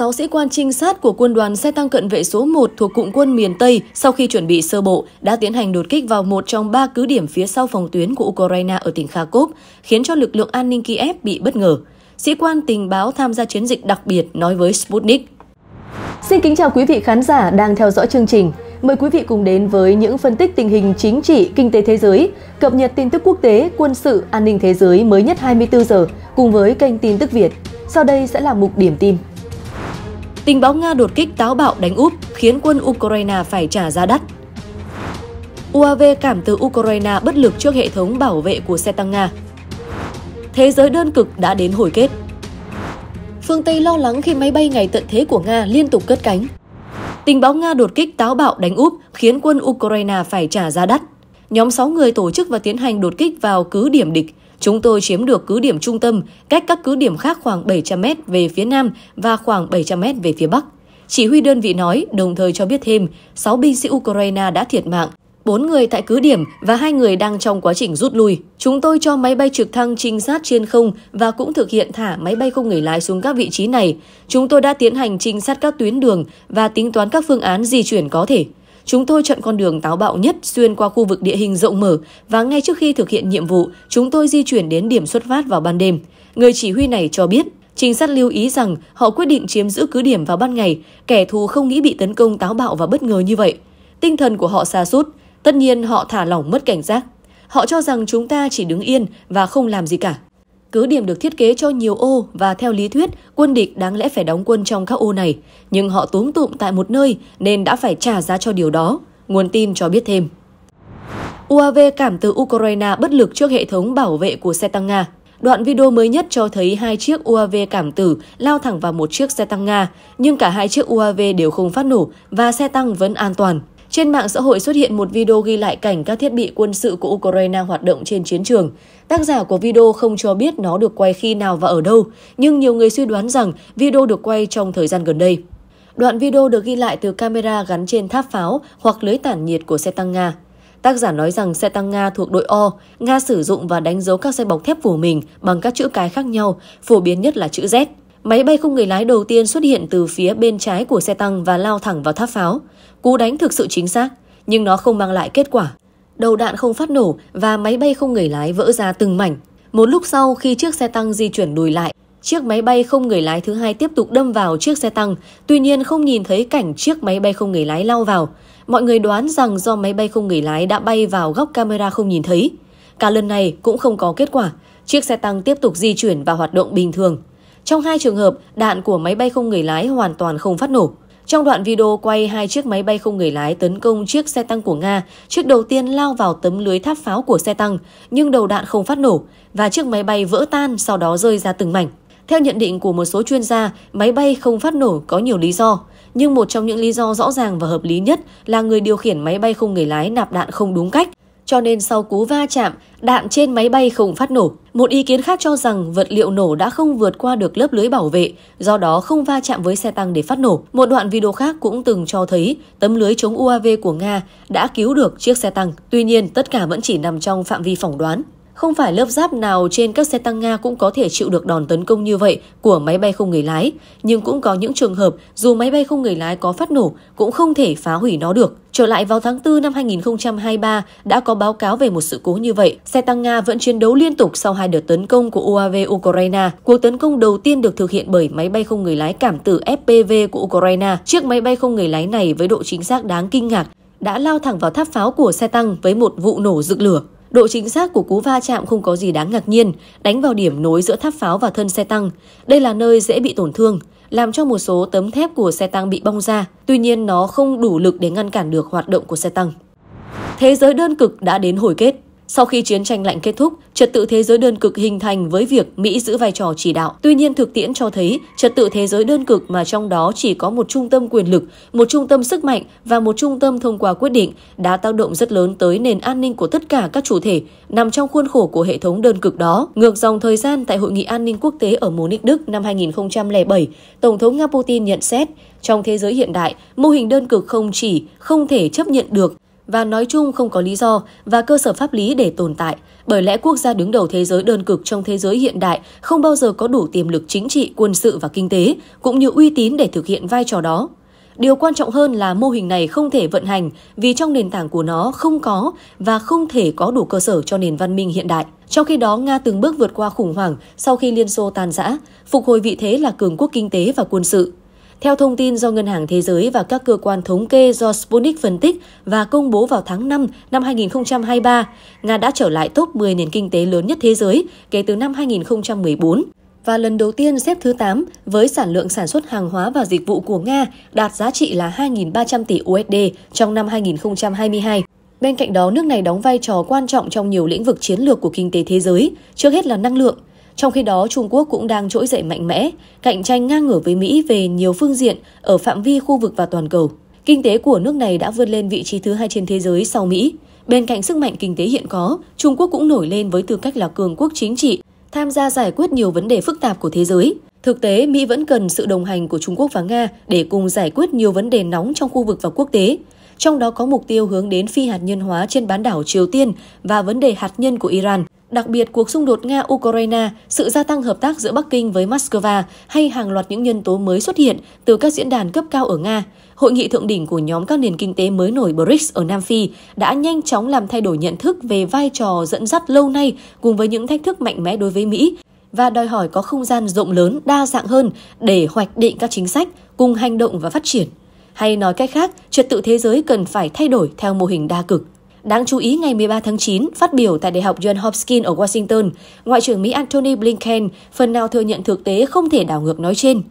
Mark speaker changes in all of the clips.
Speaker 1: 6 sĩ quan trinh sát của quân đoàn xe tăng cận vệ số 1 thuộc cụm quân miền Tây sau khi chuẩn bị sơ bộ đã tiến hành đột kích vào một trong ba cứ điểm phía sau phòng tuyến của Ukraine ở tỉnh Kharkov, khiến cho lực lượng an ninh Kiev bị bất ngờ. Sĩ quan tình báo tham gia chiến dịch đặc biệt nói với Sputnik. Xin kính chào quý vị khán giả đang theo dõi chương trình. Mời quý vị cùng đến với những phân tích tình hình chính trị, kinh tế thế giới, cập nhật tin tức quốc tế, quân sự, an ninh thế giới mới nhất 24 giờ cùng với kênh tin tức Việt. Sau đây sẽ là mục điểm tin. Tình báo Nga đột kích táo bạo đánh úp khiến quân Ukraine phải trả giá đắt. UAV cảm từ Ukraine bất lực trước hệ thống bảo vệ của xe tăng Nga. Thế giới đơn cực đã đến hồi kết. Phương Tây lo lắng khi máy bay ngày tận thế của Nga liên tục cất cánh. Tình báo Nga đột kích táo bạo đánh úp khiến quân Ukraine phải trả giá đắt nhóm 6 người tổ chức và tiến hành đột kích vào cứ điểm địch. Chúng tôi chiếm được cứ điểm trung tâm, cách các cứ điểm khác khoảng 700 m về phía nam và khoảng 700 m về phía bắc. Chỉ huy đơn vị nói, đồng thời cho biết thêm, 6 binh sĩ Ukraine đã thiệt mạng, 4 người tại cứ điểm và hai người đang trong quá trình rút lui. Chúng tôi cho máy bay trực thăng trinh sát trên không và cũng thực hiện thả máy bay không người lái xuống các vị trí này. Chúng tôi đã tiến hành trinh sát các tuyến đường và tính toán các phương án di chuyển có thể. Chúng tôi chọn con đường táo bạo nhất xuyên qua khu vực địa hình rộng mở và ngay trước khi thực hiện nhiệm vụ, chúng tôi di chuyển đến điểm xuất phát vào ban đêm. Người chỉ huy này cho biết, trinh sát lưu ý rằng họ quyết định chiếm giữ cứ điểm vào ban ngày, kẻ thù không nghĩ bị tấn công táo bạo và bất ngờ như vậy. Tinh thần của họ xa sút tất nhiên họ thả lỏng mất cảnh giác. Họ cho rằng chúng ta chỉ đứng yên và không làm gì cả cứ điểm được thiết kế cho nhiều ô và theo lý thuyết, quân địch đáng lẽ phải đóng quân trong các ô này. Nhưng họ túm tụm tại một nơi nên đã phải trả giá cho điều đó. Nguồn tin cho biết thêm. UAV cảm từ Ukraine bất lực trước hệ thống bảo vệ của xe tăng Nga. Đoạn video mới nhất cho thấy hai chiếc UAV cảm tử lao thẳng vào một chiếc xe tăng Nga, nhưng cả hai chiếc UAV đều không phát nổ và xe tăng vẫn an toàn. Trên mạng xã hội xuất hiện một video ghi lại cảnh các thiết bị quân sự của Ukraine hoạt động trên chiến trường. Tác giả của video không cho biết nó được quay khi nào và ở đâu, nhưng nhiều người suy đoán rằng video được quay trong thời gian gần đây. Đoạn video được ghi lại từ camera gắn trên tháp pháo hoặc lưới tản nhiệt của xe tăng Nga. Tác giả nói rằng xe tăng Nga thuộc đội O, Nga sử dụng và đánh dấu các xe bọc thép của mình bằng các chữ cái khác nhau, phổ biến nhất là chữ Z. Máy bay không người lái đầu tiên xuất hiện từ phía bên trái của xe tăng và lao thẳng vào tháp pháo. Cú đánh thực sự chính xác, nhưng nó không mang lại kết quả. Đầu đạn không phát nổ và máy bay không người lái vỡ ra từng mảnh. Một lúc sau khi chiếc xe tăng di chuyển lùi lại, chiếc máy bay không người lái thứ hai tiếp tục đâm vào chiếc xe tăng, tuy nhiên không nhìn thấy cảnh chiếc máy bay không người lái lao vào. Mọi người đoán rằng do máy bay không người lái đã bay vào góc camera không nhìn thấy. Cả lần này cũng không có kết quả, chiếc xe tăng tiếp tục di chuyển và hoạt động bình thường. Trong hai trường hợp, đạn của máy bay không người lái hoàn toàn không phát nổ. Trong đoạn video quay hai chiếc máy bay không người lái tấn công chiếc xe tăng của Nga, chiếc đầu tiên lao vào tấm lưới tháp pháo của xe tăng, nhưng đầu đạn không phát nổ và chiếc máy bay vỡ tan sau đó rơi ra từng mảnh. Theo nhận định của một số chuyên gia, máy bay không phát nổ có nhiều lý do, nhưng một trong những lý do rõ ràng và hợp lý nhất là người điều khiển máy bay không người lái nạp đạn không đúng cách cho nên sau cú va chạm, đạn trên máy bay không phát nổ. Một ý kiến khác cho rằng vật liệu nổ đã không vượt qua được lớp lưới bảo vệ, do đó không va chạm với xe tăng để phát nổ. Một đoạn video khác cũng từng cho thấy tấm lưới chống UAV của Nga đã cứu được chiếc xe tăng. Tuy nhiên, tất cả vẫn chỉ nằm trong phạm vi phỏng đoán. Không phải lớp giáp nào trên các xe tăng Nga cũng có thể chịu được đòn tấn công như vậy của máy bay không người lái, nhưng cũng có những trường hợp dù máy bay không người lái có phát nổ cũng không thể phá hủy nó được. Trở lại vào tháng 4 năm 2023 đã có báo cáo về một sự cố như vậy. Xe tăng Nga vẫn chiến đấu liên tục sau hai đợt tấn công của UAV Ukraine. Cuộc tấn công đầu tiên được thực hiện bởi máy bay không người lái cảm tử FPV của Ukraine. Chiếc máy bay không người lái này với độ chính xác đáng kinh ngạc đã lao thẳng vào tháp pháo của xe tăng với một vụ nổ rực lửa. Độ chính xác của cú va chạm không có gì đáng ngạc nhiên, đánh vào điểm nối giữa tháp pháo và thân xe tăng. Đây là nơi dễ bị tổn thương, làm cho một số tấm thép của xe tăng bị bong ra, tuy nhiên nó không đủ lực để ngăn cản được hoạt động của xe tăng. Thế giới đơn cực đã đến hồi kết. Sau khi chiến tranh lạnh kết thúc, trật tự thế giới đơn cực hình thành với việc Mỹ giữ vai trò chỉ đạo. Tuy nhiên thực tiễn cho thấy trật tự thế giới đơn cực mà trong đó chỉ có một trung tâm quyền lực, một trung tâm sức mạnh và một trung tâm thông qua quyết định đã tác động rất lớn tới nền an ninh của tất cả các chủ thể nằm trong khuôn khổ của hệ thống đơn cực đó. Ngược dòng thời gian tại Hội nghị An ninh Quốc tế ở Munich, Đức năm 2007, Tổng thống Nga Putin nhận xét trong thế giới hiện đại, mô hình đơn cực không chỉ không thể chấp nhận được và nói chung không có lý do và cơ sở pháp lý để tồn tại, bởi lẽ quốc gia đứng đầu thế giới đơn cực trong thế giới hiện đại không bao giờ có đủ tiềm lực chính trị, quân sự và kinh tế, cũng như uy tín để thực hiện vai trò đó. Điều quan trọng hơn là mô hình này không thể vận hành vì trong nền tảng của nó không có và không thể có đủ cơ sở cho nền văn minh hiện đại. Trong khi đó, Nga từng bước vượt qua khủng hoảng sau khi Liên Xô tan rã, phục hồi vị thế là cường quốc kinh tế và quân sự. Theo thông tin do Ngân hàng Thế giới và các cơ quan thống kê do Sputnik phân tích và công bố vào tháng 5 năm 2023, Nga đã trở lại top 10 nền kinh tế lớn nhất thế giới kể từ năm 2014 và lần đầu tiên xếp thứ 8 với sản lượng sản xuất hàng hóa và dịch vụ của Nga đạt giá trị là 2.300 tỷ USD trong năm 2022. Bên cạnh đó, nước này đóng vai trò quan trọng trong nhiều lĩnh vực chiến lược của kinh tế thế giới, trước hết là năng lượng, trong khi đó, Trung Quốc cũng đang trỗi dậy mạnh mẽ, cạnh tranh ngang ngửa với Mỹ về nhiều phương diện ở phạm vi khu vực và toàn cầu. Kinh tế của nước này đã vươn lên vị trí thứ hai trên thế giới sau Mỹ. Bên cạnh sức mạnh kinh tế hiện có, Trung Quốc cũng nổi lên với tư cách là cường quốc chính trị, tham gia giải quyết nhiều vấn đề phức tạp của thế giới. Thực tế, Mỹ vẫn cần sự đồng hành của Trung Quốc và Nga để cùng giải quyết nhiều vấn đề nóng trong khu vực và quốc tế, trong đó có mục tiêu hướng đến phi hạt nhân hóa trên bán đảo Triều Tiên và vấn đề hạt nhân của Iran đặc biệt cuộc xung đột Nga-Ukraine, sự gia tăng hợp tác giữa Bắc Kinh với Moscow hay hàng loạt những nhân tố mới xuất hiện từ các diễn đàn cấp cao ở Nga, hội nghị thượng đỉnh của nhóm các nền kinh tế mới nổi BRICS ở Nam Phi đã nhanh chóng làm thay đổi nhận thức về vai trò dẫn dắt lâu nay cùng với những thách thức mạnh mẽ đối với Mỹ và đòi hỏi có không gian rộng lớn, đa dạng hơn để hoạch định các chính sách cùng hành động và phát triển. Hay nói cách khác, trật tự thế giới cần phải thay đổi theo mô hình đa cực. Đáng chú ý, ngày 13 tháng 9, phát biểu tại Đại học John Hopkins ở Washington, Ngoại trưởng Mỹ Antony Blinken phần nào thừa nhận thực tế không thể đảo ngược nói trên.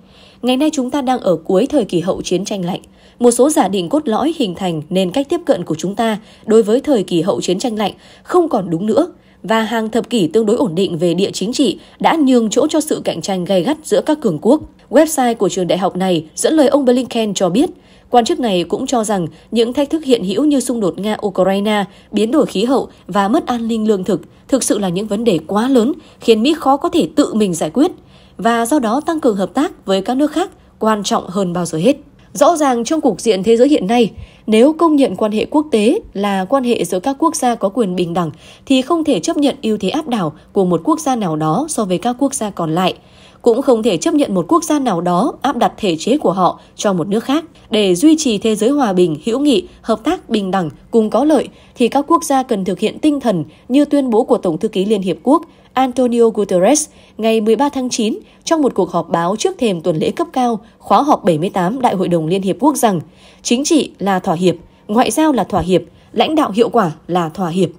Speaker 1: Ngày nay chúng ta đang ở cuối thời kỳ hậu chiến tranh lạnh. Một số giả định cốt lõi hình thành nên cách tiếp cận của chúng ta đối với thời kỳ hậu chiến tranh lạnh không còn đúng nữa và hàng thập kỷ tương đối ổn định về địa chính trị đã nhường chỗ cho sự cạnh tranh gay gắt giữa các cường quốc. Website của trường đại học này dẫn lời ông Blinken cho biết, Quan chức này cũng cho rằng những thách thức hiện hữu như xung đột Nga-Ukraine, biến đổi khí hậu và mất an ninh lương thực thực sự là những vấn đề quá lớn khiến Mỹ khó có thể tự mình giải quyết và do đó tăng cường hợp tác với các nước khác quan trọng hơn bao giờ hết. Rõ ràng trong cục diện thế giới hiện nay, nếu công nhận quan hệ quốc tế là quan hệ giữa các quốc gia có quyền bình đẳng thì không thể chấp nhận ưu thế áp đảo của một quốc gia nào đó so với các quốc gia còn lại cũng không thể chấp nhận một quốc gia nào đó áp đặt thể chế của họ cho một nước khác. Để duy trì thế giới hòa bình, hữu nghị, hợp tác bình đẳng cùng có lợi thì các quốc gia cần thực hiện tinh thần như tuyên bố của Tổng thư ký Liên hiệp quốc Antonio Guterres ngày 13 tháng 9 trong một cuộc họp báo trước thềm tuần lễ cấp cao khóa họp 78 Đại hội đồng Liên hiệp quốc rằng chính trị là thỏa hiệp, ngoại giao là thỏa hiệp, lãnh đạo hiệu quả là thỏa hiệp.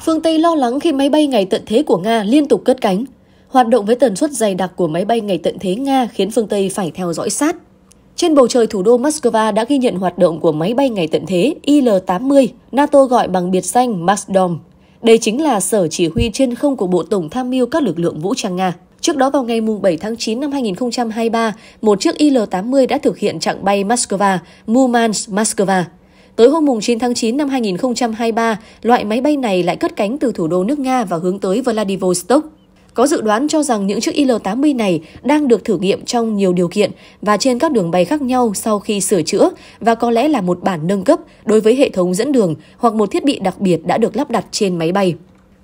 Speaker 1: Phương Tây lo lắng khi máy bay ngày tận thế của Nga liên tục cất cánh. Hoạt động với tần suất dày đặc của máy bay ngày tận thế Nga khiến phương Tây phải theo dõi sát. Trên bầu trời thủ đô Moscow đã ghi nhận hoạt động của máy bay ngày tận thế IL-80, NATO gọi bằng biệt danh Masdom. Đây chính là sở chỉ huy trên không của Bộ Tổng tham mưu các lực lượng vũ trang Nga. Trước đó vào ngày 7 tháng 9 năm 2023, một chiếc IL-80 đã thực hiện chặng bay Moscow, Murmansk, Moscow. Tới hôm 9 tháng 9 năm 2023, loại máy bay này lại cất cánh từ thủ đô nước Nga và hướng tới Vladivostok. Có dự đoán cho rằng những chiếc IL-80 này đang được thử nghiệm trong nhiều điều kiện và trên các đường bay khác nhau sau khi sửa chữa và có lẽ là một bản nâng cấp đối với hệ thống dẫn đường hoặc một thiết bị đặc biệt đã được lắp đặt trên máy bay.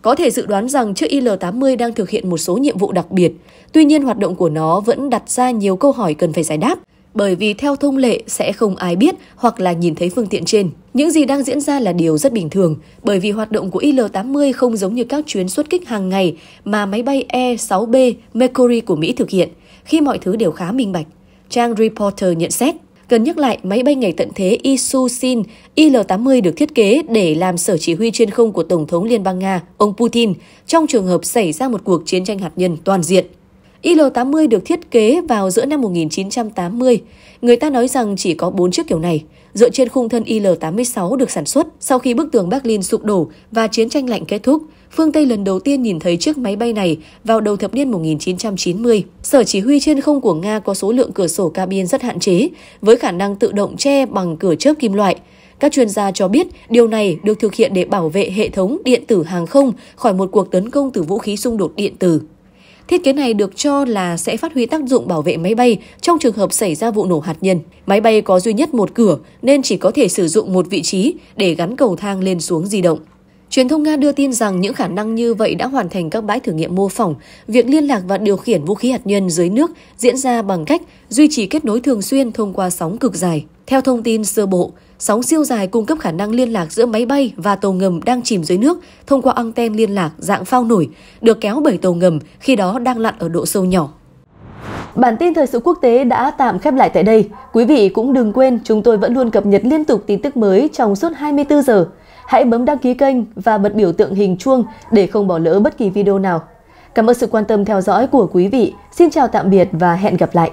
Speaker 1: Có thể dự đoán rằng chiếc IL-80 đang thực hiện một số nhiệm vụ đặc biệt, tuy nhiên hoạt động của nó vẫn đặt ra nhiều câu hỏi cần phải giải đáp bởi vì theo thông lệ sẽ không ai biết hoặc là nhìn thấy phương tiện trên. Những gì đang diễn ra là điều rất bình thường, bởi vì hoạt động của IL-80 không giống như các chuyến xuất kích hàng ngày mà máy bay E-6B Mercury của Mỹ thực hiện, khi mọi thứ đều khá minh bạch. Trang Reporter nhận xét, Cần nhắc lại, máy bay ngày tận thế Isushin IL-80 được thiết kế để làm sở chỉ huy trên không của Tổng thống Liên bang Nga, ông Putin, trong trường hợp xảy ra một cuộc chiến tranh hạt nhân toàn diện. IL-80 được thiết kế vào giữa năm 1980. Người ta nói rằng chỉ có 4 chiếc kiểu này, dựa trên khung thân IL-86 được sản xuất sau khi bức tường Berlin sụp đổ và chiến tranh lạnh kết thúc. Phương Tây lần đầu tiên nhìn thấy chiếc máy bay này vào đầu thập niên 1990. Sở chỉ huy trên không của Nga có số lượng cửa sổ cabin rất hạn chế, với khả năng tự động che bằng cửa chớp kim loại. Các chuyên gia cho biết điều này được thực hiện để bảo vệ hệ thống điện tử hàng không khỏi một cuộc tấn công từ vũ khí xung đột điện tử. Thiết kế này được cho là sẽ phát huy tác dụng bảo vệ máy bay trong trường hợp xảy ra vụ nổ hạt nhân. Máy bay có duy nhất một cửa nên chỉ có thể sử dụng một vị trí để gắn cầu thang lên xuống di động. Truyền thông Nga đưa tin rằng những khả năng như vậy đã hoàn thành các bãi thử nghiệm mô phỏng, việc liên lạc và điều khiển vũ khí hạt nhân dưới nước diễn ra bằng cách duy trì kết nối thường xuyên thông qua sóng cực dài. Theo thông tin sơ bộ, sóng siêu dài cung cấp khả năng liên lạc giữa máy bay và tàu ngầm đang chìm dưới nước thông qua anten liên lạc dạng phao nổi, được kéo bởi tàu ngầm khi đó đang lặn ở độ sâu nhỏ. Bản tin thời sự quốc tế đã tạm khép lại tại đây. Quý vị cũng đừng quên chúng tôi vẫn luôn cập nhật liên tục tin tức mới trong suốt 24 giờ. Hãy bấm đăng ký kênh và bật biểu tượng hình chuông để không bỏ lỡ bất kỳ video nào. Cảm ơn sự quan tâm theo dõi của quý vị. Xin chào tạm biệt và hẹn gặp lại.